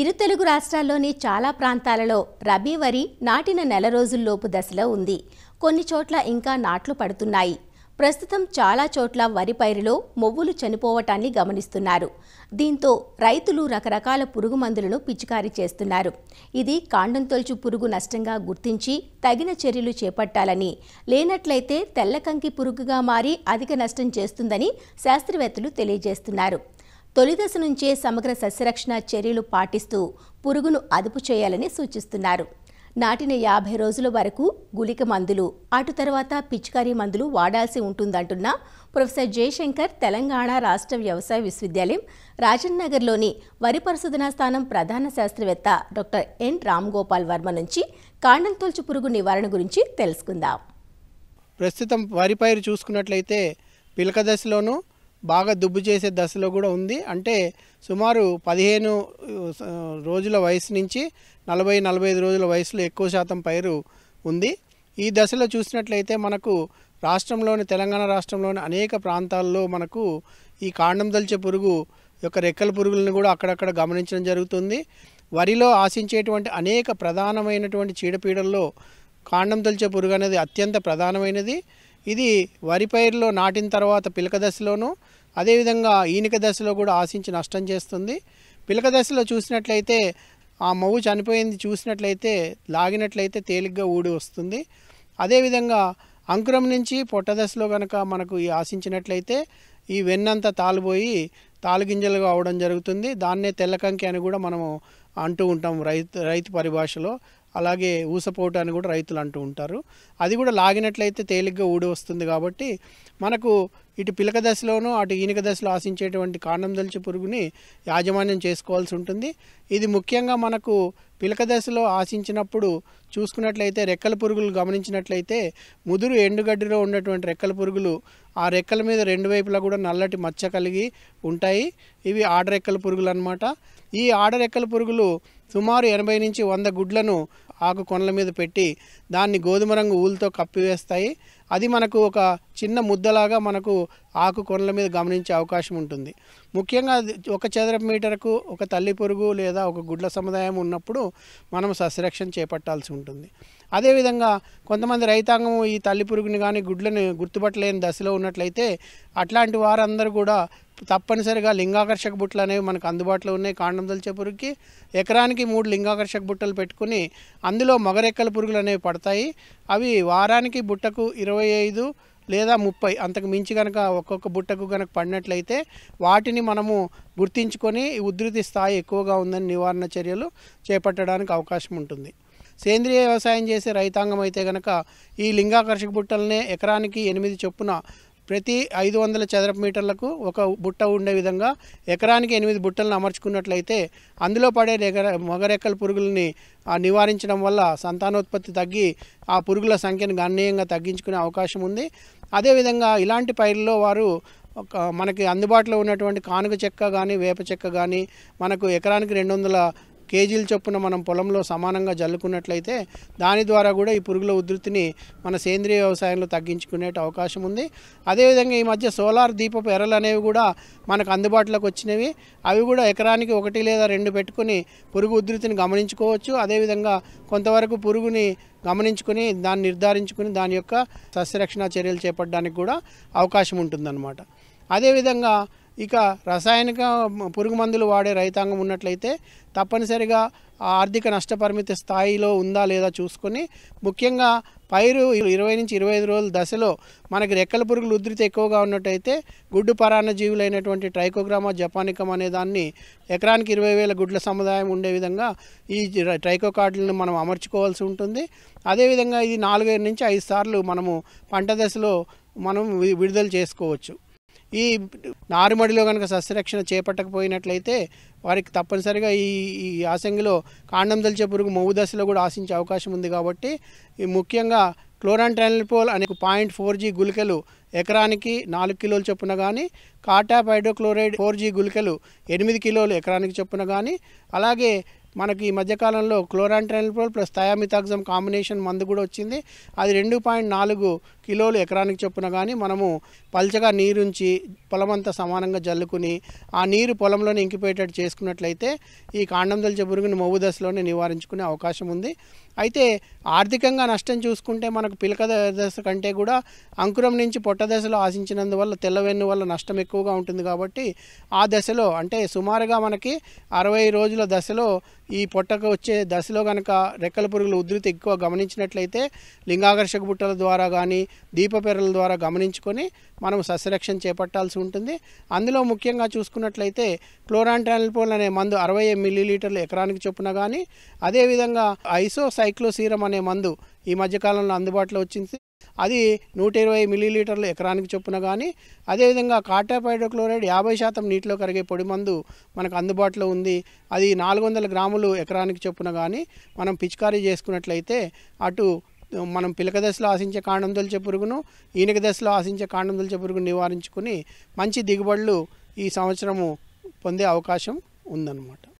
ఇరు తెలుగు రాష్ట్రాల్లోని చాలా ప్రాంతాలలో రబీ వరి నాటిన నెల రోజుల్లోపు దశలో ఉంది కొన్ని చోట్ల ఇంకా నాట్లు పడుతున్నాయి ప్రస్తుతం చాలా చోట్ల వరి పైరులో మొవ్వులు చనిపోవటాన్ని గమనిస్తున్నారు దీంతో రైతులు రకరకాల పురుగు మందులను పిచికారీ చేస్తున్నారు ఇది కాండం తొలుచు పురుగు నష్టంగా గుర్తించి తగిన చర్యలు చేపట్టాలని లేనట్లయితే తెల్లకంకి పురుగుగా మారి అధిక నష్టం చేస్తుందని శాస్త్రవేత్తలు తెలియజేస్తున్నారు తొలిదశ నుంచే సమగ్ర సస్యరక్షణ చర్యలు పాటిస్తూ పురుగును అదుపు చేయాలని సూచిస్తున్నారు నాటిన యాభై రోజుల వరకు గులిక మందులు అటు తర్వాత పిచికారీ మందులు వాడాల్సి ఉంటుందంటున్న ప్రొఫెసర్ జయశంకర్ తెలంగాణ రాష్ట్ర వ్యవసాయ విశ్వవిద్యాలయం రాజన్నగర్లోని వరి పరిశోధనా స్థానం ప్రధాన శాస్త్రవేత్త డాక్టర్ ఎన్ రామ్ గోపాల్ వర్మ నుంచి కాండం తొలచు పురుగు నివారణ గురించి తెలుసుకుందాం ప్రస్తుతం వరి పైరు చూసుకున్నట్లయితే పిలక దశలోనూ బాగా దుబ్బు చేసే దశలో కూడా ఉంది అంటే సుమారు పదిహేను రోజుల వయసు నుంచి నలభై నలభై ఐదు రోజుల వయసులో ఎక్కువ శాతం పైరు ఉంది ఈ దశలో చూసినట్లయితే మనకు రాష్ట్రంలోని తెలంగాణ రాష్ట్రంలోని అనేక ప్రాంతాల్లో మనకు ఈ కాండం దల్చే పురుగు యొక్క రెక్కల పురుగులను కూడా అక్కడక్కడ గమనించడం జరుగుతుంది వరిలో ఆశించేటువంటి అనేక ప్రధానమైనటువంటి చీడపీడల్లో కాండం తొలిచే పురుగు అనేది అత్యంత ప్రధానమైనది ఇది వరి పైరులో నాటిన తర్వాత పిలక దశలోనూ అదేవిధంగా ఈనిక దశలో కూడా ఆశించి నష్టం చేస్తుంది పిలక దశలో చూసినట్లయితే ఆ మవ్వు చనిపోయింది చూసినట్లయితే లాగినట్లయితే తేలిగ్గా ఊడి వస్తుంది అదేవిధంగా అంకురం నుంచి పొట్ట దశలో కనుక మనకు ఈ ఆశించినట్లయితే ఈ వెన్నంతా తాలిపోయి తాలుగింజలుగా అవడం జరుగుతుంది దాన్నే తెల్లకంకి అని కూడా మనము అంటూ ఉంటాం రైతు రైతు పరిభాషలో అలాగే ఊసపోటు అని కూడా రైతులు అంటూ ఉంటారు అది కూడా లాగినట్లయితే తేలిగ్గా ఊడి వస్తుంది కాబట్టి మనకు ఇటు పిలక దశలోనూ అటు ఈనిక దశలో ఆశించేటువంటి కాండం దలిచి పురుగుని యాజమాన్యం చేసుకోవాల్సి ఉంటుంది ఇది ముఖ్యంగా మనకు పిలక దశలో ఆశించినప్పుడు చూసుకున్నట్లయితే రెక్కల పురుగులు గమనించినట్లయితే ముదురు ఎండుగడ్డిలో ఉన్నటువంటి రెక్కల పురుగులు ఆ రెక్కల మీద రెండు వైపులా కూడా నల్లటి మచ్చ కలిగి ఉంటాయి ఇవి ఆడరెక్కల పురుగులు అనమాట ఈ ఆడరెక్కల పురుగులు సుమారు ఎనభై నుంచి వంద గుడ్లను ఆకు కొనల మీద పెట్టి దాన్ని గోధుమ రంగు ఊలతో కప్పివేస్తాయి అది మనకు ఒక చిన్న ముద్దలాగా మనకు ఆకు కొనల మీద గమనించే అవకాశం ఉంటుంది ముఖ్యంగా ఒక చదరపు మీటర్కు ఒక తల్లి పురుగు లేదా ఒక గుడ్ల సముదాయం ఉన్నప్పుడు మనం సస్యరక్షణ చేపట్టాల్సి ఉంటుంది అదేవిధంగా కొంతమంది రైతాంగం ఈ తల్లి పురుగుని కానీ గుడ్లను గుర్తుపట్టలేని దశలో ఉన్నట్లయితే అట్లాంటి వారందరూ కూడా తప్పనిసరిగా లింగాకర్షక బుట్టలు అనేవి మనకు అందుబాటులో ఉన్నాయి కాండం దొలిచే పురుగుకి ఎకరానికి మూడు లింగాకర్షక బుట్టలు పెట్టుకుని అందులో మొగరెక్కల పురుగులు అనేవి పడతాయి అవి వారానికి బుట్టకు ఇరవై ఐదు లేదా ముప్పై అంతకు మించి కనుక ఒక్కొక్క బుట్టకు కనుక పడినట్లయితే వాటిని మనము గుర్తించుకొని ఉధృతి స్థాయి ఎక్కువగా ఉందని నివారణ చర్యలు చేపట్టడానికి అవకాశం ఉంటుంది సేంద్రియ వ్యవసాయం చేసే రైతాంగం అయితే గనక ఈ లింగాకర్షక బుట్టలనే ఎకరానికి ఎనిమిది చొప్పున ప్రతి ఐదు వందల చదరపు మీటర్లకు ఒక బుట్ట ఉండే విధంగా ఎకరానికి ఎనిమిది బుట్టలను అమర్చుకున్నట్లయితే అందులో పడే మొగరెక్కల పురుగుల్ని నివారించడం వల్ల సంతానోత్పత్తి తగ్గి ఆ పురుగుల సంఖ్యను గణనీయంగా తగ్గించుకునే అవకాశం ఉంది అదేవిధంగా ఇలాంటి పైర్లో వారు ఒక మనకి అందుబాటులో ఉన్నటువంటి కానుక చెక్క కానీ వేప చెక్క కానీ మనకు ఎకరానికి రెండు వందల కేజీల చొప్పున మనం పొలంలో సమానంగా జల్లుకున్నట్లయితే దాని ద్వారా కూడా ఈ పురుగుల ఉధృతిని మన సేంద్రియ వ్యవసాయంలో తగ్గించుకునే అవకాశం ఉంది అదేవిధంగా ఈ మధ్య సోలార్ దీపపు ఎర్రలు అనేవి కూడా మనకు అందుబాటులోకి వచ్చినవి అవి కూడా ఎకరానికి ఒకటి లేదా రెండు పెట్టుకుని పురుగు ఉధృతిని గమనించుకోవచ్చు అదేవిధంగా కొంతవరకు పురుగుని గమనించుకుని దాన్ని నిర్ధారించుకుని దాని యొక్క సస్యరక్షణ చర్యలు చేపట్టడానికి కూడా అవకాశం ఉంటుందన్నమాట అదేవిధంగా ఇక రసాయనిక పురుగు మందులు వాడే రైతాంగం ఉన్నట్లయితే తప్పనిసరిగా ఆర్థిక నష్టపరిమితి స్థాయిలో ఉందా లేదా చూసుకొని ముఖ్యంగా పైరు ఇరవై నుంచి ఇరవై ఐదు రోజుల దశలో మనకి రెక్కల పురుగులు ఉధృతి ఎక్కువగా ఉన్నట్టయితే గుడ్డు పరాన్న జీవులైనటువంటి ట్రైకోగ్రామా జపానికం అనే దాన్ని ఎకరానికి ఇరవై వేల గుడ్ల సముదాయం ఉండే విధంగా ఈ కార్డులను మనం అమర్చుకోవాల్సి ఉంటుంది అదేవిధంగా ఇది నాలుగైదు నుంచి ఐదు సార్లు మనము పంట దశలో మనం విడుదల చేసుకోవచ్చు ఈ నారుమడిలో కనుక శస్త్రరక్షణ చేపట్టకపోయినట్లయితే వారికి తప్పనిసరిగా ఈ ఈ ఆసంగిలో కాండం తలిచే పురుగు మౌ దశలో కూడా ఆశించే అవకాశం ఉంది కాబట్టి ముఖ్యంగా క్లోరాంట్రైనిపోల్ అనే పాయింట్ ఫోర్ జీ గులికలు ఎకరానికి నాలుగు కిలోలు చొప్పున కానీ కాటాప్ హైడ్రోక్లోరైడ్ ఫోర్ జీ గులికలు ఎనిమిది కిలోలు ఎకరానికి చొప్పున కానీ అలాగే మనకి ఈ మధ్యకాలంలో క్లోరాంట్రైన్ప్రోల్ ప్లస్ థయామితాక్సమ్ కాంబినేషన్ మందు కూడా వచ్చింది అది రెండు పాయింట్ నాలుగు కిలోలు ఎకరానికి చొప్పున కానీ మనము పల్చగా నీరుంచి పొలమంతా సమానంగా జల్లుకుని ఆ నీరు పొలంలోని ఇంకిపోయేటట్టు చేసుకున్నట్లయితే ఈ కాండం దళిచ పురుగుని మవ్వు దశలోనే నివారించుకునే అవకాశం ఉంది అయితే ఆర్థికంగా నష్టం చూసుకుంటే మనకు పిలక దశ కంటే కూడా అంకురం నుంచి పొట్ట దశలో ఆశించినందువల్ల తెల్లవెన్ను వల్ల నష్టం ఎక్కువగా ఉంటుంది కాబట్టి ఆ దశలో అంటే సుమారుగా మనకి అరవై రోజుల దశలో ఈ పొట్టకు వచ్చే దశలో కనుక రెక్కల పురుగుల ఉధృతి ఎక్కువ గమనించినట్లయితే లింగాకర్షక బుట్టల ద్వారా కానీ దీపపెర్రల ద్వారా గమనించుకొని మనం సస్యరక్షణ చేపట్టాల్సి ఉంటుంది అందులో ముఖ్యంగా చూసుకున్నట్లయితే క్లోరాంటానిల్పోల్ అనే మందు అరవై మిల్లీలీటర్లు ఎకరానికి చొప్పున కానీ అదేవిధంగా ఐసోసైక్లోసీరం అనే మందు ఈ మధ్యకాలంలో అందుబాటులో వచ్చింది అది నూట ఇరవై మిల్లీలీటర్లు ఎకరానికి చొప్పున కానీ అదేవిధంగా కాటాప్ హైడ్రోక్లోరైడ్ యాభై శాతం నీటిలో కరిగే పొడి మందు మనకు అందుబాటులో ఉంది అది నాలుగు వందల గ్రాములు ఎకరానికి చొప్పున కానీ మనం పిచికారీ చేసుకున్నట్లయితే అటు మనం పిలక దశలో ఆశించే కాండం తొలిచే పురుగును ఈనక దశలో ఆశించే కాండం తొలిచే పురుగును నివారించుకుని మంచి దిగుబడులు ఈ సంవత్సరము పొందే అవకాశం ఉందన్నమాట